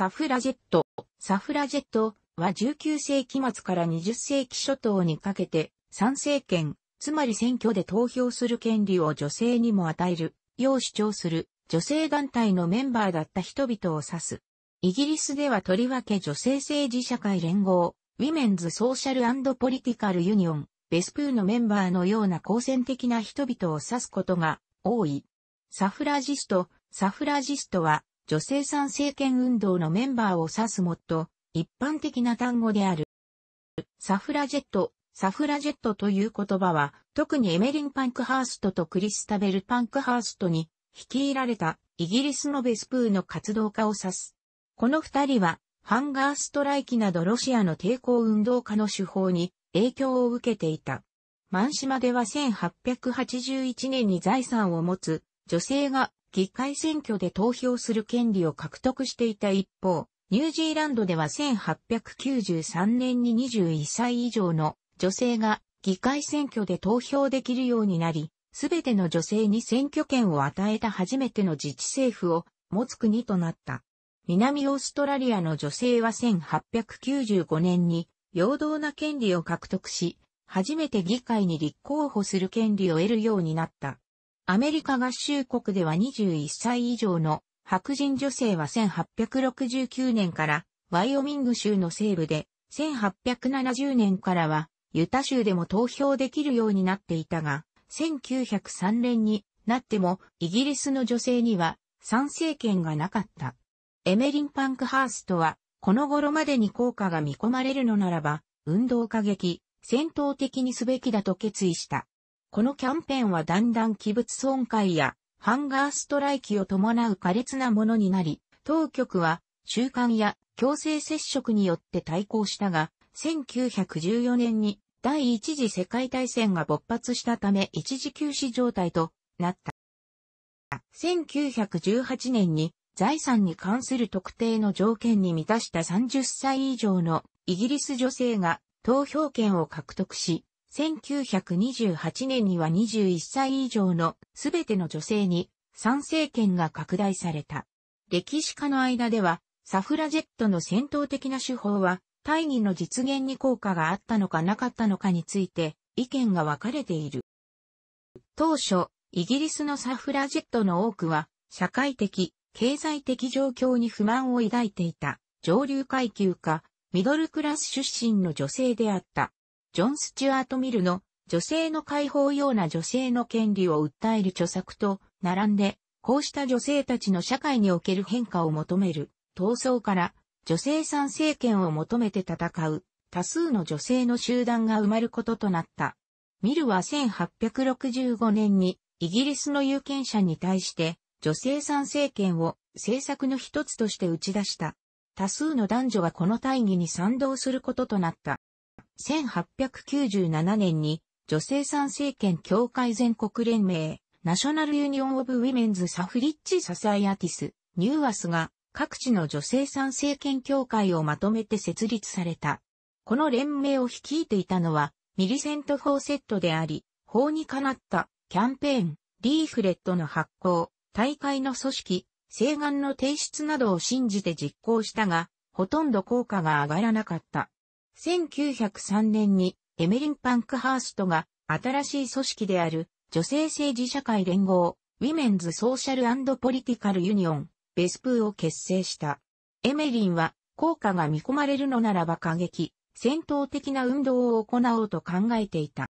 サフラジェット。サフラジェットは19世紀末から20世紀初頭にかけて参政権、つまり選挙で投票する権利を女性にも与える、よう主張する女性団体のメンバーだった人々を指す。イギリスではとりわけ女性政治社会連合、ウィメンズソーシャルポリティカルユニオン、ベスプーのメンバーのような公選的な人々を指すことが多い。サフラジスト、サフラジストは女性参政権運動のメンバーを指すもっと一般的な単語である。サフラジェット、サフラジェットという言葉は、特にエメリン・パンクハーストとクリスタベル・パンクハーストに率いられたイギリスのベスプーの活動家を指す。この二人は、ハンガーストライキなどロシアの抵抗運動家の手法に影響を受けていた。満島では1881年に財産を持つ女性が議会選挙で投票する権利を獲得していた一方、ニュージーランドでは1893年に21歳以上の女性が議会選挙で投票できるようになり、すべての女性に選挙権を与えた初めての自治政府を持つ国となった。南オーストラリアの女性は1895年に平等な権利を獲得し、初めて議会に立候補する権利を得るようになった。アメリカ合衆国では21歳以上の白人女性は1869年からワイオミング州の西部で、1870年からはユタ州でも投票できるようになっていたが、1903年になってもイギリスの女性には参政権がなかった。エメリン・パンクハーストは、この頃までに効果が見込まれるのならば、運動過激、戦闘的にすべきだと決意した。このキャンペーンはだんだん器物損壊やハンガーストライキを伴う苛烈なものになり、当局は習慣や強制接触によって対抗したが、1914年に第一次世界大戦が勃発したため一時休止状態となった。1918年に財産に関する特定の条件に満たした30歳以上のイギリス女性が投票権を獲得し、1928年には21歳以上のすべての女性に参政権が拡大された。歴史家の間では、サフラジェットの戦闘的な手法は、大義の実現に効果があったのかなかったのかについて、意見が分かれている。当初、イギリスのサフラジェットの多くは、社会的、経済的状況に不満を抱いていた、上流階級か、ミドルクラス出身の女性であった。ジョン・スチュアート・ミルの女性の解放ような女性の権利を訴える著作と並んで、こうした女性たちの社会における変化を求める闘争から女性参政権を求めて戦う多数の女性の集団が埋まることとなった。ミルは1865年にイギリスの有権者に対して女性参政権を政策の一つとして打ち出した。多数の男女がこの大義に賛同することとなった。1897年に女性参政権協会全国連盟、ナショナルユニオンオブウィメンズサフリッチササイアティス、ニューアスが各地の女性参政権協会をまとめて設立された。この連盟を率いていたのはミリセント・フォーセットであり、法にかなったキャンペーン、リーフレットの発行、大会の組織、請願の提出などを信じて実行したが、ほとんど効果が上がらなかった。1903年にエメリン・パンクハーストが新しい組織である女性政治社会連合、ウィメンズ・ソーシャル・ポリティカル・ユニオン、ベスプーを結成した。エメリンは効果が見込まれるのならば過激、戦闘的な運動を行おうと考えていた。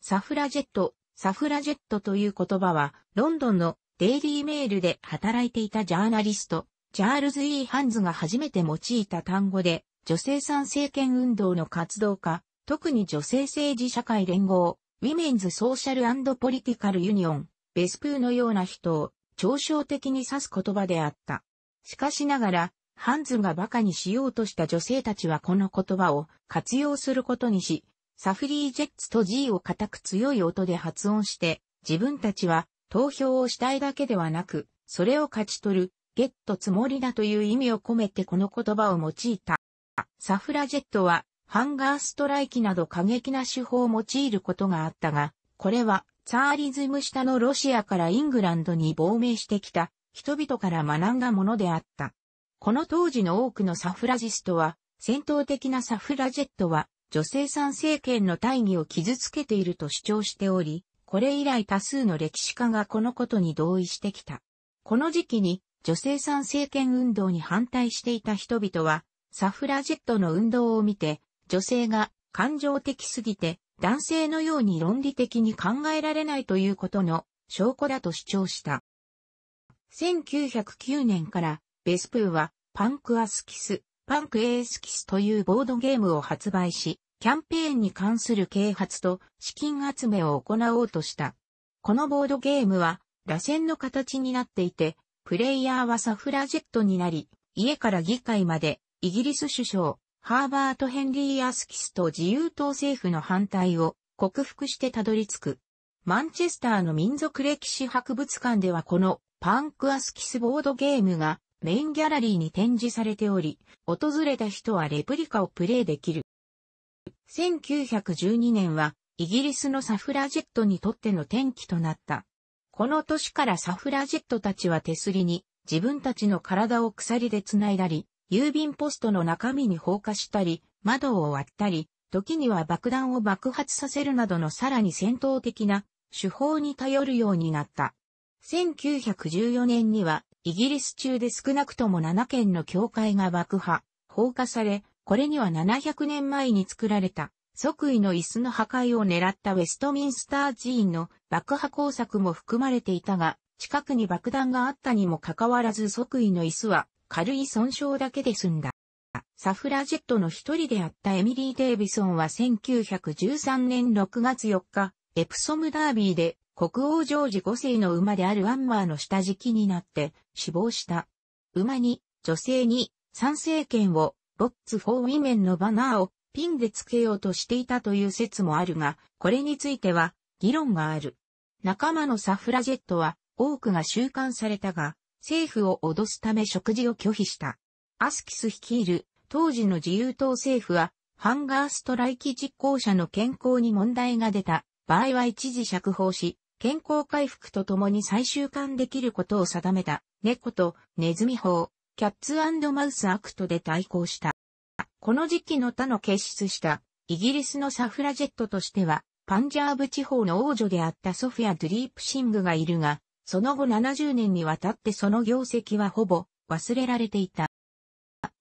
サフラジェット、サフラジェットという言葉は、ロンドンのデイリーメールで働いていたジャーナリスト、チャールズ・イー・ハンズが初めて用いた単語で、女性参政権運動の活動家、特に女性政治社会連合、ウィメンズソーシャルポリティカルユニオン、ベスプーのような人を、嘲笑的に指す言葉であった。しかしながら、ハンズが馬鹿にしようとした女性たちはこの言葉を活用することにし、サフリージェッツと G を固く強い音で発音して、自分たちは投票をしたいだけではなく、それを勝ち取る、ゲットつもりだという意味を込めてこの言葉を用いた。サフラジェットはハンガーストライキなど過激な手法を用いることがあったが、これはツァーリズム下のロシアからイングランドに亡命してきた人々から学んだものであった。この当時の多くのサフラジストは、戦闘的なサフラジェットは女性参政権の大義を傷つけていると主張しており、これ以来多数の歴史家がこのことに同意してきた。この時期に女性参政権運動に反対していた人々はサフラジェットの運動を見て、女性が感情的すぎて男性のように論理的に考えられないということの証拠だと主張した。1909年からベスプーはパンクアスキス、パンクエースキスというボードゲームを発売し、キャンペーンに関する啓発と資金集めを行おうとした。このボードゲームは螺旋の形になっていて、プレイヤーはサフラジェットになり、家から議会までイギリス首相、ハーバート・ヘンリー・アスキスと自由党政府の反対を克服してたどり着く。マンチェスターの民族歴史博物館ではこのパンクアスキスボードゲームがメインギャラリーに展示されており、訪れた人はレプリカをプレイできる。1912年はイギリスのサフラジェットにとっての転機となった。この年からサフラジェットたちは手すりに自分たちの体を鎖で繋いだり、郵便ポストの中身に放火したり、窓を割ったり、時には爆弾を爆発させるなどのさらに戦闘的な手法に頼るようになった。1914年にはイギリス中で少なくとも7件の教会が爆破、放火され、これには700年前に作られた即位の椅子の破壊を狙ったウェストミンスター寺院の爆破工作も含まれていたが、近くに爆弾があったにもかかわらず即位の椅子は軽い損傷だけで済んだ。サフラジェットの一人であったエミリー・デイビソンは1913年6月4日、エプソムダービーで国王ジョージ5世の馬であるアンマーの下敷きになって死亡した。馬に、女性に、参政権を、ロッツ・フォー・ウィメンのバナーをピンでつけようとしていたという説もあるが、これについては議論がある。仲間のサフラジェットは多くが収監されたが、政府を脅すため食事を拒否した。アスキス率いる当時の自由党政府は、ハンガーストライキ実行者の健康に問題が出た場合は一時釈放し、健康回復とともに再習慣できることを定めた、猫とネズミ法、キャッツマウスアクトで対抗した。この時期の他の結出した、イギリスのサフラジェットとしては、パンジャーブ地方の王女であったソフィア・ドリープシングがいるが、その後70年にわたってその業績はほぼ忘れられていた。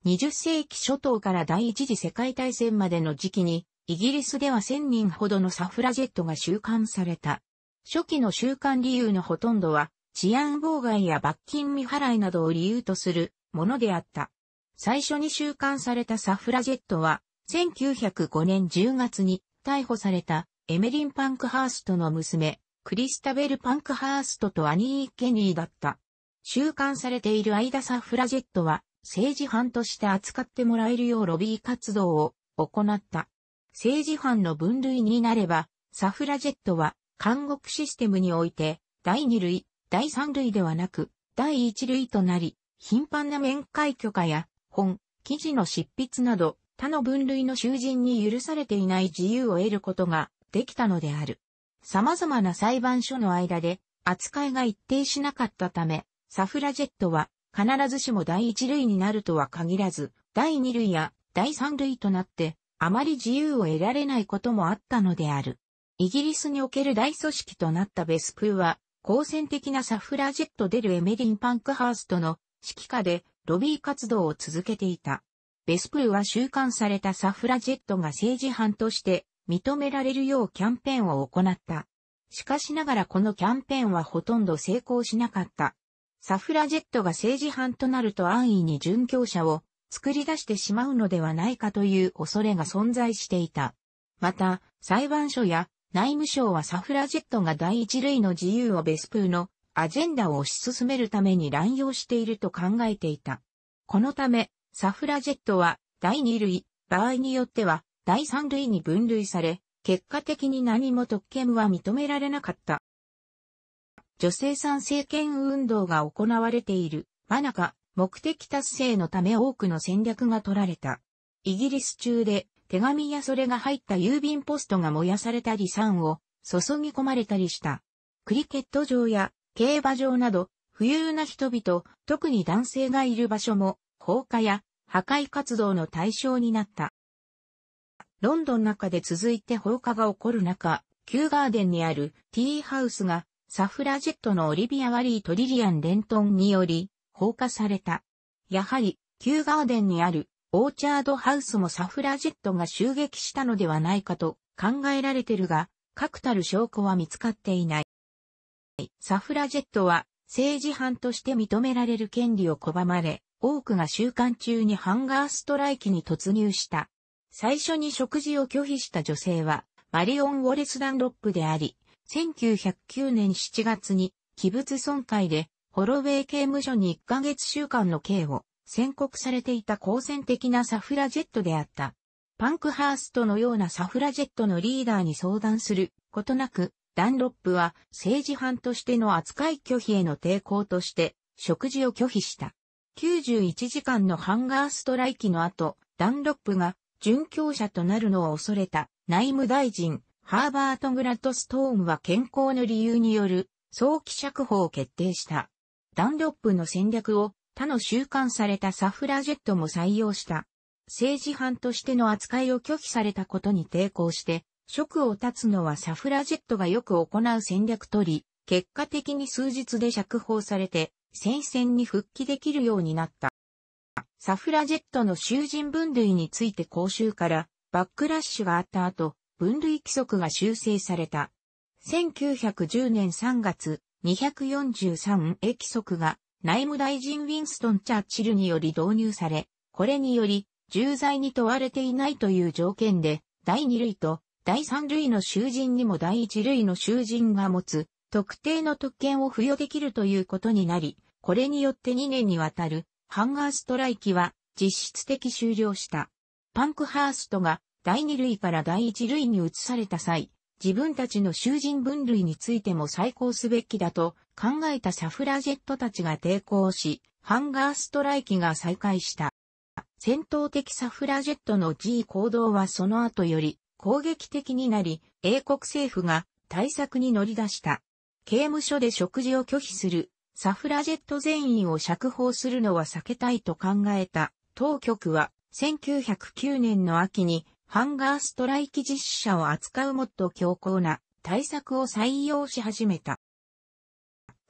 20世紀初頭から第一次世界大戦までの時期に、イギリスでは1000人ほどのサフラジェットが収監された。初期の収監理由のほとんどは、治安妨害や罰金未払いなどを理由とするものであった。最初に収監されたサフラジェットは、1905年10月に逮捕されたエメリン・パンクハーストの娘、クリスタベル・パンクハーストとアニー・ケニーだった。収監されているアイダ・サフラジェットは、政治犯として扱ってもらえるようロビー活動を行った。政治犯の分類になれば、サフラジェットは、監獄システムにおいて、第二類、第三類ではなく、第一類となり、頻繁な面会許可や、本、記事の執筆など、他の分類の囚人に許されていない自由を得ることができたのである。様々な裁判所の間で扱いが一定しなかったため、サフラジェットは必ずしも第一類になるとは限らず、第二類や第三類となって、あまり自由を得られないこともあったのである。イギリスにおける大組織となったベスプーは、好戦的なサフラジェット出るエメリン・パンクハーストの指揮下でロビー活動を続けていた。ベスプーは収監されたサフラジェットが政治犯として認められるようキャンペーンを行った。しかしながらこのキャンペーンはほとんど成功しなかった。サフラジェットが政治犯となると安易に殉教者を作り出してしまうのではないかという恐れが存在していた。また、裁判所や内務省はサフラジェットが第一類の自由をベスプーのアジェンダを推し進めるために乱用していると考えていた。このため、サフラジェットは第二類、場合によっては第三類に分類され、結果的に何も特権は認められなかった。女性参政権運動が行われている、真中、目的達成のため多くの戦略が取られた。イギリス中で、手紙やそれが入った郵便ポストが燃やされたり酸を注ぎ込まれたりした。クリケット場や競馬場など、富裕な人々、特に男性がいる場所も、放火や破壊活動の対象になった。ロンドン中で続いて放火が起こる中、キューガーデンにあるティーハウスがサフラジェットのオリビア・ワリートリリアン・レントンにより放火された。やはり、キューガーデンにあるオーチャードハウスもサフラジェットが襲撃したのではないかと考えられてるが、確たる証拠は見つかっていない。サフラジェットは政治犯として認められる権利を拒まれ、多くが習慣中にハンガーストライキに突入した。最初に食事を拒否した女性は、マリオン・ウォレス・ダンロップであり、1909年7月に、器物損壊で、ホロウェイ刑務所に1ヶ月週間の刑を宣告されていた好戦的なサフラジェットであった。パンクハーストのようなサフラジェットのリーダーに相談することなく、ダンロップは政治犯としての扱い拒否への抵抗として食事を拒否した。91時間のハンガーストライキの後、ダンロップが殉教者となるのを恐れた内務大臣、ハーバート・グラッドストーンは健康の理由による早期釈放を決定した。ダンロップの戦略を他の収監されたサフラジェットも採用した。政治犯としての扱いを拒否されたことに抵抗して、職を立つのはサフラジェットがよく行う戦略取り、結果的に数日で釈放されて、戦線に復帰できるようになった。サフラジェットの囚人分類について講習からバックラッシュがあった後、分類規則が修正された。1910年3月、243A 規則が内務大臣ウィンストン・チャーチルにより導入され、これにより、重罪に問われていないという条件で、第2類と第3類の囚人にも第1類の囚人が持つ特定の特権を付与できるということになり、これによって2年にわたるハンガーストライキは実質的終了した。パンクハーストが第2類から第1類に移された際、自分たちの囚人分類についても再考すべきだと考えたサフラジェットたちが抵抗し、ハンガーストライキが再開した。戦闘的サフラジェットの G 行動はその後より攻撃的になり、英国政府が対策に乗り出した。刑務所で食事を拒否するサフラジェット全員を釈放するのは避けたいと考えた当局は1909年の秋にハンガーストライキ実施者を扱うもっと強硬な対策を採用し始めた。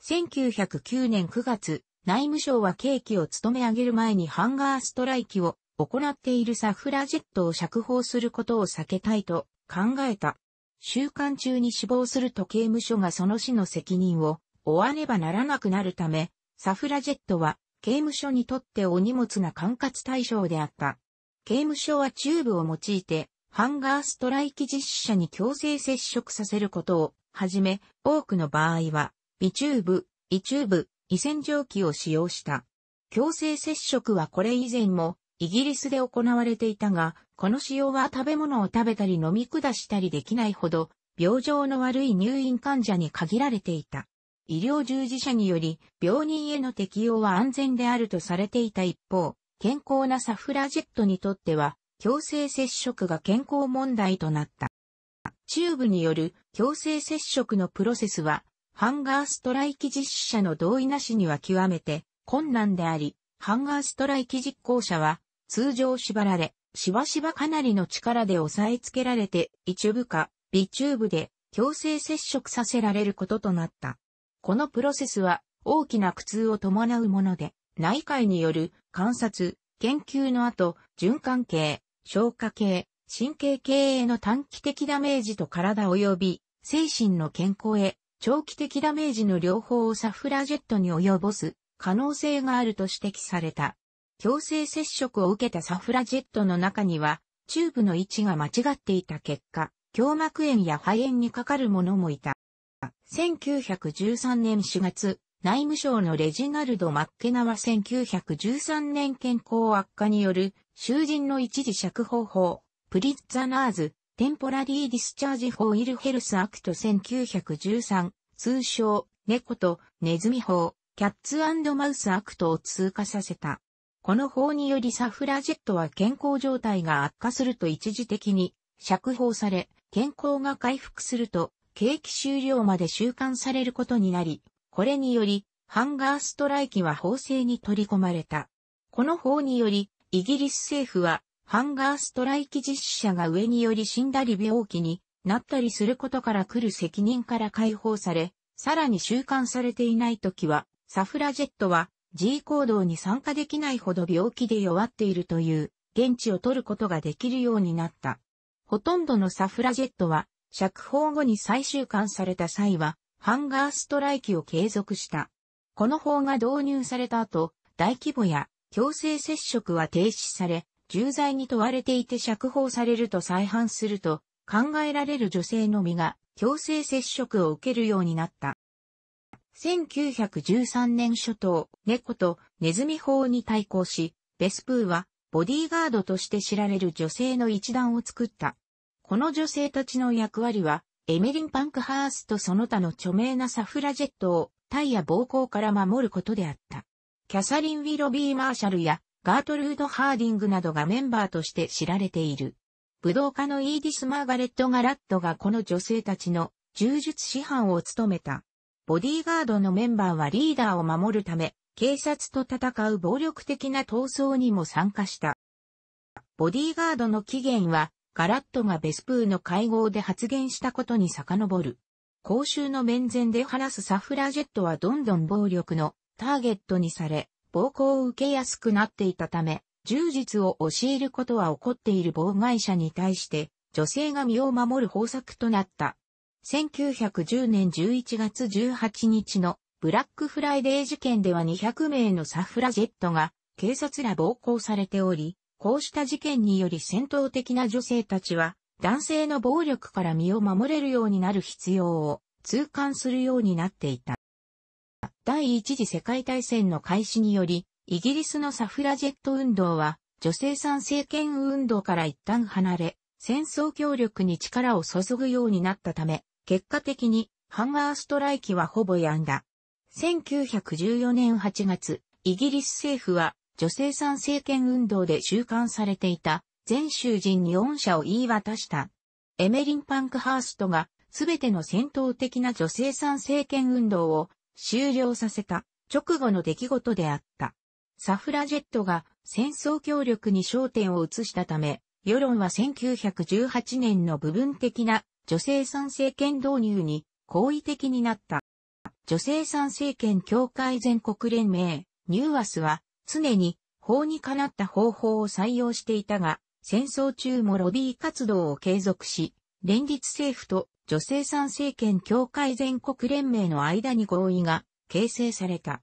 1909年9月、内務省は刑期を務め上げる前にハンガーストライキを行っているサフラジェットを釈放することを避けたいと考えた。週刊中に死亡すると刑務所がその死の責任を追わねばならなくなるため、サフラジェットは刑務所にとってお荷物な管轄対象であった。刑務所はチューブを用いて、ハンガーストライキ実施者に強制接触させることをはじめ、多くの場合は、微チューブ、胃チューブ、胃洗浄機を使用した。強制接触はこれ以前も、イギリスで行われていたが、この使用は食べ物を食べたり飲み下したりできないほど、病状の悪い入院患者に限られていた。医療従事者により、病人への適用は安全であるとされていた一方、健康なサフラジェットにとっては、強制接触が健康問題となった。チューブによる強制接触のプロセスは、ハンガーストライキ実施者の同意なしには極めて困難であり、ハンガーストライキ実行者は、通常縛られ、しばしばかなりの力で押さえつけられて、一部か、微チューブで強制接触させられることとなった。このプロセスは大きな苦痛を伴うもので、内科医による観察、研究の後、循環系、消化系、神経系への短期的ダメージと体及び精神の健康へ長期的ダメージの両方をサフラジェットに及ぼす可能性があると指摘された。強制接触を受けたサフラジェットの中には、チューブの位置が間違っていた結果、胸膜炎や肺炎にかかるものもいた。1913年4月、内務省のレジナルド・マッケナは1913年健康悪化による囚人の一時釈放法、プリッツザ・ナーズ、テンポラリーディスチャージ法イルヘルスアクト1913、通称、猫とネズミ法、キャッツマウスアクトを通過させた。この法によりサフラジェットは健康状態が悪化すると一時的に釈放され、健康が回復すると景気終了まで収監されることになり、これにより、ハンガーストライキは法制に取り込まれた。この法により、イギリス政府は、ハンガーストライキ実施者が上により死んだり病気になったりすることから来る責任から解放され、さらに収監されていない時は、サフラジェットは G 行動に参加できないほど病気で弱っているという、現地を取ることができるようになった。ほとんどのサフラジェットは、釈放後に再収監された際は、ハンガーストライキを継続した。この法が導入された後、大規模や強制接触は停止され、重罪に問われていて釈放されると再犯すると考えられる女性のみが強制接触を受けるようになった。1913年初頭、猫とネズミ法に対抗し、ベスプーはボディーガードとして知られる女性の一団を作った。この女性たちの役割は、エメリン・パンクハースとその他の著名なサフラジェットを、タイや暴行から守ることであった。キャサリン・ウィロビー・マーシャルやガートルード・ハーディングなどがメンバーとして知られている。武道家のイーディス・マーガレット・ガラットがこの女性たちの柔術師範を務めた。ボディーガードのメンバーはリーダーを守るため、警察と戦う暴力的な闘争にも参加した。ボディーガードの起源は、ガラットがベスプーの会合で発言したことに遡る。公衆の面前で話すサフラジェットはどんどん暴力のターゲットにされ、暴行を受けやすくなっていたため、充実を教えることは起こっている妨害者に対して、女性が身を守る方策となった。1910年11月18日のブラックフライデー事件では200名のサフラジェットが警察ら暴行されており、こうした事件により戦闘的な女性たちは、男性の暴力から身を守れるようになる必要を痛感するようになっていた。第一次世界大戦の開始により、イギリスのサフラジェット運動は、女性参政権運動から一旦離れ、戦争協力に力を注ぐようになったため、結果的にハンガーストライキはほぼ止んだ。1914年8月、イギリス政府は女性参政権運動で収監されていた全囚人に恩赦を言い渡した。エメリン・パンクハーストがすべての戦闘的な女性参政権運動を終了させた直後の出来事であった。サフラジェットが戦争協力に焦点を移したため、世論は1918年の部分的な女性参政権導入に好意的になった。女性参政権協会全国連盟、ニューアスは常に法にかなった方法を採用していたが、戦争中もロビー活動を継続し、連立政府と女性参政権協会全国連盟の間に合意が形成された。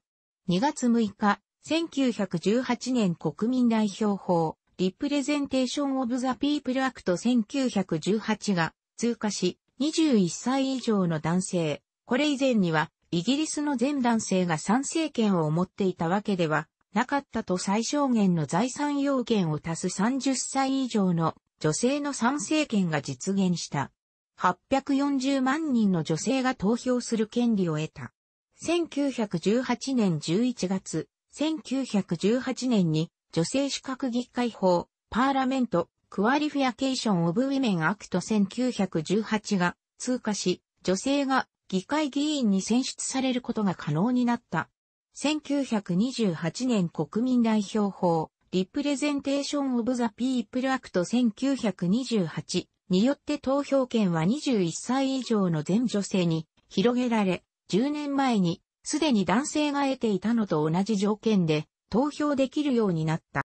2月6日、1918年国民代表法、リプレゼンテーションオブザピープルアクト1918が通過し、21歳以上の男性、これ以前にはイギリスの全男性が参政権を持っていたわけではなかったと最小限の財産要件を足す30歳以上の女性の参政権が実現した。840万人の女性が投票する権利を得た。1918年11月、1918年に女性資格議会法、パーラメント、クワリフィアケーション・オブ・ウィメン・アクト1918が通過し、女性が議会議員に選出されることが可能になった。1928年国民代表法、リプレゼンテーション・オブ・ザ・ピープル・アクト1928によって投票権は21歳以上の全女性に広げられ、10年前にすでに男性が得ていたのと同じ条件で投票できるようになった。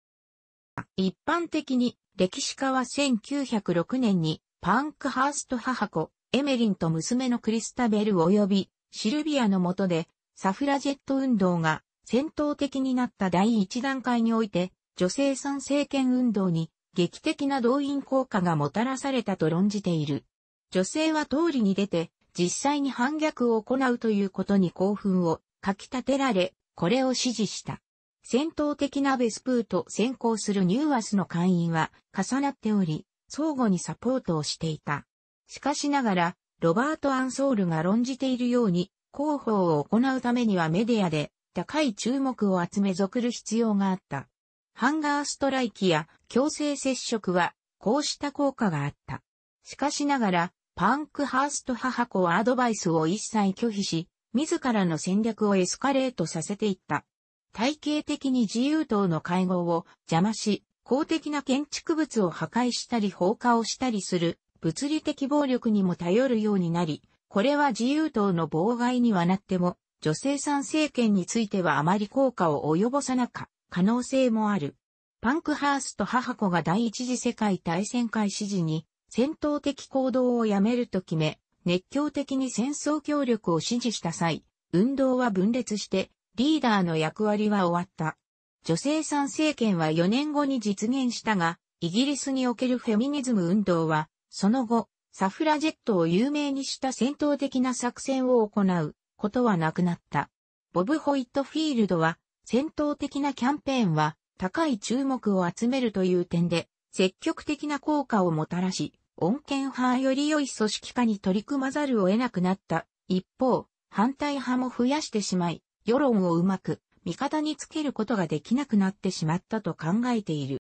一般的に歴史家は1906年にパンクハースト母子、エメリンと娘のクリスタベル及びシルビアの下でサフラジェット運動が戦闘的になった第一段階において、女性参政権運動に劇的な動員効果がもたらされたと論じている。女性は通りに出て、実際に反逆を行うということに興奮をかき立てられ、これを支持した。戦闘的なベスプーと先行するニューアスの会員は重なっており、相互にサポートをしていた。しかしながら、ロバート・アンソールが論じているように、広報を行うためにはメディアで高い注目を集め続る必要があった。ハンガーストライキや強制接触はこうした効果があった。しかしながら、パンクハースト母子はアドバイスを一切拒否し、自らの戦略をエスカレートさせていった。体系的に自由党の会合を邪魔し、公的な建築物を破壊したり放火をしたりする物理的暴力にも頼るようになり、これは自由党の妨害にはなっても、女性参政権についてはあまり効果を及ぼさなか、可能性もある。パンクハースと母子が第一次世界大戦開始時に、戦闘的行動をやめると決め、熱狂的に戦争協力を支持した際、運動は分裂して、リーダーの役割は終わった。女性参政権は4年後に実現したが、イギリスにおけるフェミニズム運動は、その後、サフラジェットを有名にした戦闘的な作戦を行うことはなくなった。ボブ・ホイットフィールドは、戦闘的なキャンペーンは高い注目を集めるという点で、積極的な効果をもたらし、穏健派より良い組織化に取り組まざるを得なくなった。一方、反対派も増やしてしまい、世論をうまく味方につけることができなくなってしまったと考えている。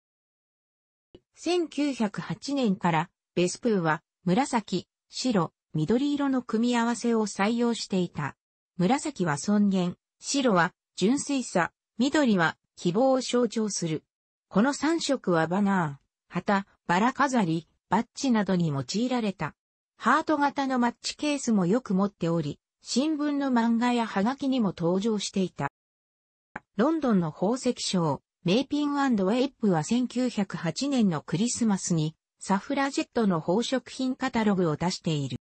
1908年からベスプーは紫、白、緑色の組み合わせを採用していた。紫は尊厳、白は純粋さ、緑は希望を象徴する。この三色はバナー、旗、バラ飾り、バッジなどに用いられた。ハート型のマッチケースもよく持っており、新聞の漫画やハガキにも登場していた。ロンドンの宝石賞、メイピンウェイプは1908年のクリスマスにサフラジェットの宝飾品カタログを出している。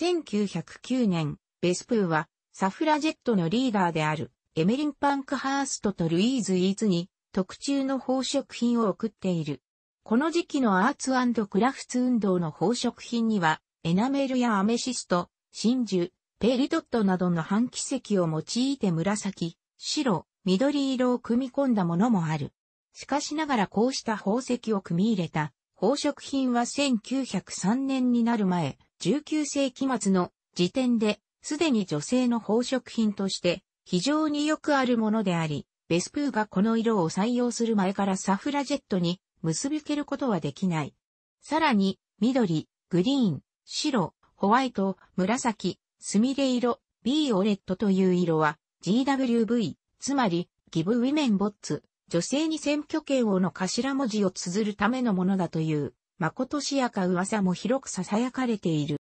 1909年、ベスプーはサフラジェットのリーダーであるエメリン・パンクハーストとルイーズ・イーズに特注の宝飾品を送っている。この時期のアーツクラフツ運動の宝飾品にはエナメルやアメシスト、真珠、ペリドットなどの半奇跡を用いて紫、白、緑色を組み込んだものもある。しかしながらこうした宝石を組み入れた宝飾品は1903年になる前、19世紀末の時点で、すでに女性の宝飾品として非常によくあるものであり、ベスプーがこの色を採用する前からサフラジェットに結びけることはできない。さらに、緑、グリーン、白、ホワイト、紫、スミレ色、ビーオレットという色は GWV、つまりギブウィメンボッツ女性に選挙権をの頭文字を綴るためのものだという、誠しやか噂も広く囁かれている。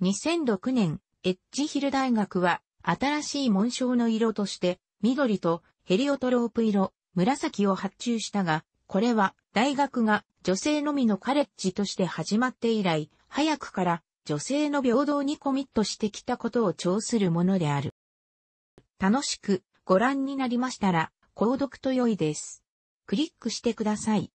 2006年、エッジヒル大学は、新しい紋章の色として、緑とヘリオトロープ色、紫を発注したが、これは大学が女性のみのカレッジとして始まって以来、早くから女性の平等にコミットしてきたことを調するものである。楽しくご覧になりましたら、購読と良いです。クリックしてください。